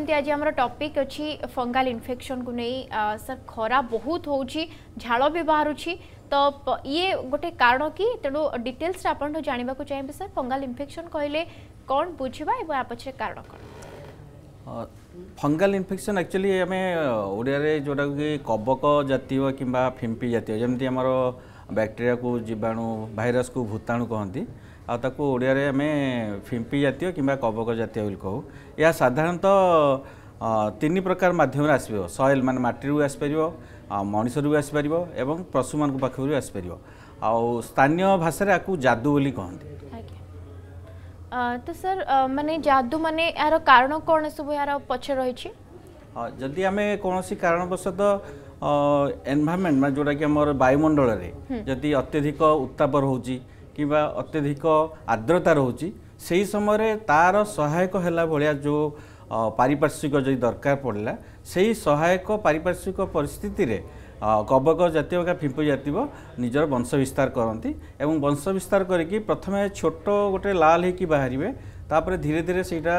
आज आम टपिक अच्छी फंगाल इनफेक्शन को नहीं आ, सर खरा बहुत हो झाड़ भी बाहर तो ये गोटे कारण कि तेणु डिटेल्स आप जानवाक चाहिए सर फंगाल इनफेक्शन कहले कौन बुझा और या पचर कारण कौन फंगाल इनफेक्शन एक्चुअली आम ओडिया जोटा कि कबक जितिय कि फिम्पी जितिय जमी आम बैक्टेरिया को जीवाणु भाईरस को भूताणु कहती ଆଉ ତାକୁ ଓଡ଼ିଆରେ ଆମେ ଫିମ୍ପି ଜାତୀୟ କିମ୍ବା କବକ ଜାତୀୟ ବୋଲି କହୁ ଏହା ସାଧାରଣତଃ ତିନି ପ୍ରକାର ମାଧ୍ୟମରେ ଆସିପାରିବ ସଏଲ ମାନେ ମାଟିରୁ ଆସିପାରିବ ଆଉ ମଣିଷରୁ ବି ଆସିପାରିବ ଏବଂ ପଶୁମାନଙ୍କ ପାଖରୁ ବି ଆସିପାରିବ ଆଉ ସ୍ଥାନୀୟ ଭାଷାରେ ଆକୁ ଯାଦୁ ବୋଲି କହନ୍ତି ତ ସାର୍ ମାନେ ଯାଦୁ ମାନେ ଏହାର କାରଣ କ'ଣ ସବୁ ଏହାର ପଛରେ ରହିଛି ଯଦି ଆମେ କୌଣସି କାରଣବଶତଃ ଏନଭାରମେଣ୍ଟ ମାନେ ଯେଉଁଟାକି ଆମର ବାୟୁମଣ୍ଡଳରେ ଯଦି ଅତ୍ୟଧିକ ଉତ୍ତାପ ରହୁଛି କିମ୍ବା ଅତ୍ୟଧିକ ଆର୍ଦ୍ରତା ରହୁଛି ସେହି ସମୟରେ ତା'ର ସହାୟକ ହେଲା ଭଳିଆ ଯେଉଁ ପାରିପାର୍ଶ୍ୱିକ ଯଦି ଦରକାର ପଡ଼ିଲା ସେହି ସହାୟକ ପାରିପାର୍ଶ୍ୱିକ ପରିସ୍ଥିତିରେ କବକ ଜାତୀୟ ବା ଫିମ୍ପି ଜାତୀୟ ନିଜର ବଂଶ ବିସ୍ତାର କରନ୍ତି ଏବଂ ବଂଶ ବିସ୍ତାର କରିକି ପ୍ରଥମେ ଛୋଟ ଗୋଟେ ଲାଲ ହେଇକି ବାହାରିବେ ତାପରେ ଧୀରେ ଧୀରେ ସେଇଟା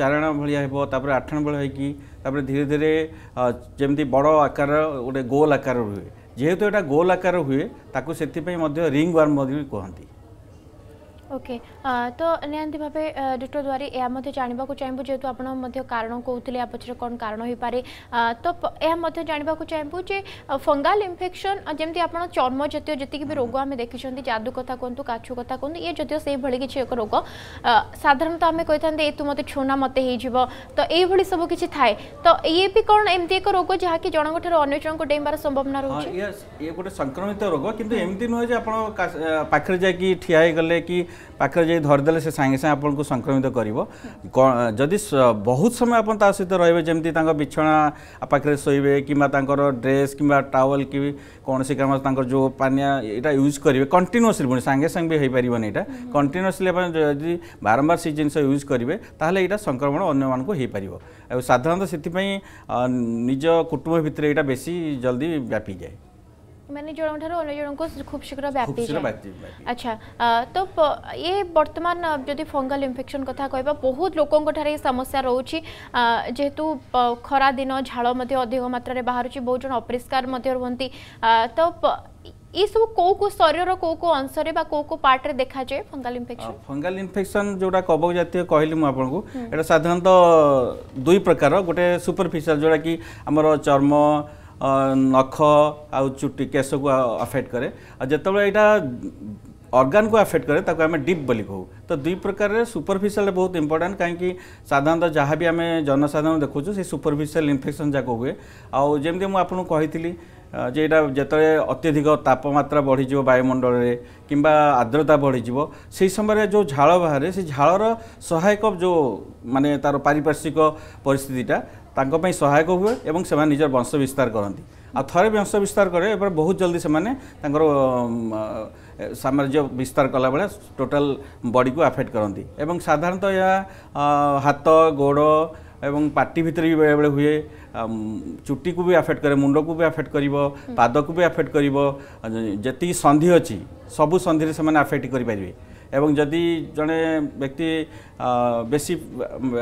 ଚାରାଣ ଭଳିଆ ହେବ ତାପରେ ଆଠଣ ଭଳିଆ ହେଇକି ତାପରେ ଧୀରେ ଧୀରେ ଯେମିତି ବଡ଼ ଆକାର ଗୋଟେ ଗୋଲ ଆକାର ରୁହେ যেহেতু এটা গোল আকার হুয়ে তাকে ସେଥିପାଇଁ ମଧ୍ୟ ରିଙ୍ଗ୍ ୱାର୍ମ ମଧ୍ୟ କୁହନ୍ତି ओके तो निहांती भावे डॉक्टर द्वारी ଏହା ମଧ୍ୟ ଜାଣିବାକୁ ଚାହିଁବୁ ଯେହେତୁ ଆପଣ ମଧ୍ୟ କାରଣ କହୁଥିଲେ ୟା ପଛରେ କ'ଣ କାରଣ ହୋଇପାରେ ତ ଏହା ମଧ୍ୟ ଜାଣିବାକୁ ଚାହିଁବୁ ଯେ ଫଙ୍ଗାଲ ଇନଫେକ୍ସନ୍ ଯେମିତି ଆପଣ ଚର୍ମ ଜାତୀୟ ଯେତିକି ବି ରୋଗ ଆମେ ଦେଖିଛନ୍ତି ଯାଦୁ କଥା କୁହନ୍ତୁ କାଛୁ କଥା କୁହନ୍ତୁ ଇଏ ଯଦିଓ ସେଇଭଳି କିଛି ଏକ ରୋଗ ସାଧାରଣତଃ ଆମେ କହିଥାନ୍ତେ ଏ ତୁ ମୋତେ ଛୁନା ମୋତେ ହେଇଯିବ ତ ଏଇଭଳି ସବୁ କିଛି ଥାଏ ତ ଇଏ ବି କ'ଣ ଏମିତି ଏକ ରୋଗ ଯାହାକି ଜଣଙ୍କ ଠାରୁ ଅନ୍ୟ ଜଣଙ୍କୁ ଡେଇଁବାର ସମ୍ଭାବନା ରହୁଛି ଇଏ ଗୋଟେ ସଂକ୍ରମିତ ରୋଗ କିନ୍ତୁ ଏମିତି ନୁହେଁ ଯେ ଆପଣ ପାଖରେ ଯାଇକି ଠିଆ ହେଇଗଲେ କି ପାଖରେ ଯାଇ ଧରିଦେଲେ ସେ ସାଙ୍ଗେ ସାଙ୍ଗେ ଆପଣଙ୍କୁ ସଂକ୍ରମିତ କରିବ ଯଦି ବହୁତ ସମୟ ଆପଣ ତା ସହିତ ରହିବେ ଯେମିତି ତାଙ୍କ ବିଛଣା ପାଖରେ ଶୋଇବେ କିମ୍ବା ତାଙ୍କର ଡ୍ରେସ୍ କିମ୍ବା ଟାୱେଲ୍ କି କୌଣସି କାମ ତାଙ୍କର ଯେଉଁ ପାନିଆ ଏଇଟା ୟୁଜ୍ କରିବେ କଣ୍ଟିନ୍ୟୁଅସ୍ଲି ପୁଣି ସାଙ୍ଗେ ସାଙ୍ଗେ ବି ହେଇପାରିବନି ଏଇଟା କଣ୍ଟିନ୍ୟୁଅସ୍ଲି ଆପଣ ଯଦି ବାରମ୍ବାର ସେ ଜିନିଷ ୟୁଜ୍ କରିବେ ତାହେଲେ ଏଇଟା ସଂକ୍ରମଣ ଅନ୍ୟମାନଙ୍କୁ ହେଇପାରିବ ଆଉ ସାଧାରଣତଃ ସେଥିପାଇଁ ନିଜ କୁଟୁମ୍ବ ଭିତରେ ଏଇଟା ବେଶୀ ଜଲ୍ଦି ବ୍ୟାପିଯାଏ ମାନେ ଜଣଙ୍କଠାରୁ ଅନ୍ୟ ଜଣଙ୍କୁ ଖୁବ୍ ଶୀଘ୍ର ବ୍ୟାପି ଆଚ୍ଛା ତ ଏ ବର୍ତ୍ତମାନ ଯଦି ଫଙ୍ଗାଲ ଇନଫେକ୍ସନ୍ କଥା କହିବା ବହୁତ ଲୋକଙ୍କଠାରେ ଏ ସମସ୍ୟା ରହୁଛି ଯେହେତୁ ଖରାଦିନ ଝାଳ ମଧ୍ୟ ଅଧିକ ମାତ୍ରାରେ ବାହାରୁଛି ବହୁତ ଜଣ ଅପରିଷ୍କାର ମଧ୍ୟ ରୁହନ୍ତି ତ ଏସବୁ କେଉଁ କେଉଁ ଶରୀରର କେଉଁ କେଉଁ ଅଂଶରେ ବା କେଉଁ କେଉଁ ପାର୍ଟରେ ଦେଖାଯାଏ ଫଙ୍ଗାଲ ଇନଫେକ୍ସନ୍ ଫଙ୍ଗାଲ ଇନଫେକ୍ସନ୍ ଯେଉଁଟା କବକ ଜାତୀୟ କହିଲି ମୁଁ ଆପଣଙ୍କୁ ଏଇଟା ସାଧାରଣତଃ ଦୁଇ ପ୍ରକାର ଗୋଟେ ସୁପରଫିସିଆଲ ଯେଉଁଟାକି ଆମର ଚର୍ମ ନଖ ଆଉ ଚୁଟି କେଶକୁ ଆଫେକ୍ଟ କରେ ଆଉ ଯେତେବେଳେ ଏଇଟା ଅର୍ଗାନକୁ ଆଫେକ୍ଟ କରେ ତାକୁ ଆମେ ଡିପ୍ ବୋଲି କହୁ ତ ଦୁଇ ପ୍ରକାରରେ ସୁପରଫିସିଆଲ ବହୁତ ଇମ୍ପୋର୍ଟାଣ୍ଟ କାହିଁକି ସାଧାରଣତଃ ଯାହା ବି ଆମେ ଜନସାଧାରଣ ଦେଖୁଛୁ ସେ ସୁପରଫିସିଆଲ ଇନଫେକ୍ସନ୍ ଯାକ ହୁଏ ଆଉ ଯେମିତି ମୁଁ ଆପଣଙ୍କୁ କହିଥିଲି যে এটা যেতবে অত্যধিক তাপমাত্রা বড়িযোগ বায়ুমণ্ডলের কিংবা আর্দ্রতা বড়িযোগ সেই সময় যে ঝাল বাহারে সেই ঝালর সহায়ক যে মানে তার পারিপার্শ্বিক পরিস্থিতিটা তাঁপাই সহায়ক হুয়ে এবং সে নিজের বংশ বিস্তার করতে আর থরে বংশ বিস্তার করে এবার বহু জলদি সে তাঁর সাম্রাজ্য বিস্তার কলাবেলা টোটাল বডিকে আফেক্ট করতে এবং সাধারণত এ হাত গোড় ଏବଂ ପାଟି ଭିତରେ ବି ବେଳେବେଳେ ହୁଏ ଚୁଟିକୁ ବି ଆଫେକ୍ଟ କରେ ମୁଣ୍ଡକୁ ବି ଆଫେକ୍ଟ କରିବ ପାଦକୁ ବି ଆଫେକ୍ଟ କରିବ ଯେତିକି ସନ୍ଧି ଅଛି ସବୁ ସନ୍ଧିରେ ସେମାନେ ଆଫେକ୍ଟ କରିପାରିବେ এবং যদি জনে ব্যক্তি বেশি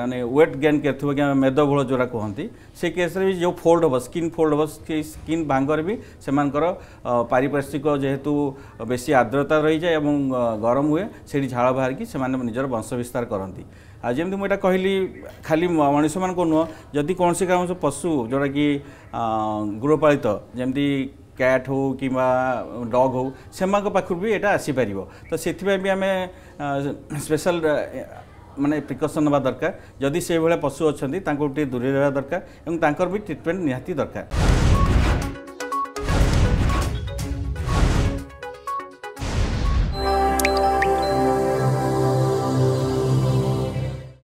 মানে ওয়েট গেন করতে কি মেদবহুল যেটা কুহতি সে কেসরে বি যে ফোল্ড হব স্কিন ফোল্ড হব স্কিন ভাঙ্গরে বি সেমানকর পারিপার্শ্বিক যেহেতু বেশি আর্দ্রতা রয়েছে এবং গরম হুয়ে সেটি ঝাল বাহারি সেমানে নিজের বংশ বিস্তার করতে ଆଉ ଯେମିତି ମୁଁ ଏଇଟା କହିଲି ଖାଲି ମଣିଷମାନଙ୍କୁ ନୁହଁ ଯଦି କୌଣସି କାରଣ ପଶୁ ଯେଉଁଟାକି ଗୃହପାଳିତ ଯେମିତି ক্যাট হো কিংবা ডগ হো সেমান পাখু বি এটা আসিপারিব তো সেপাই বি আমি স্পেশাল মানে প্রিকসন নেওয়া দরকার যদি সেইভাবে পশু অনেক তাঁর টিকিয়ে দূরে রহবা দরকার এবং তাঁর বি ট্রিটমেন্ট নিহতি দরকার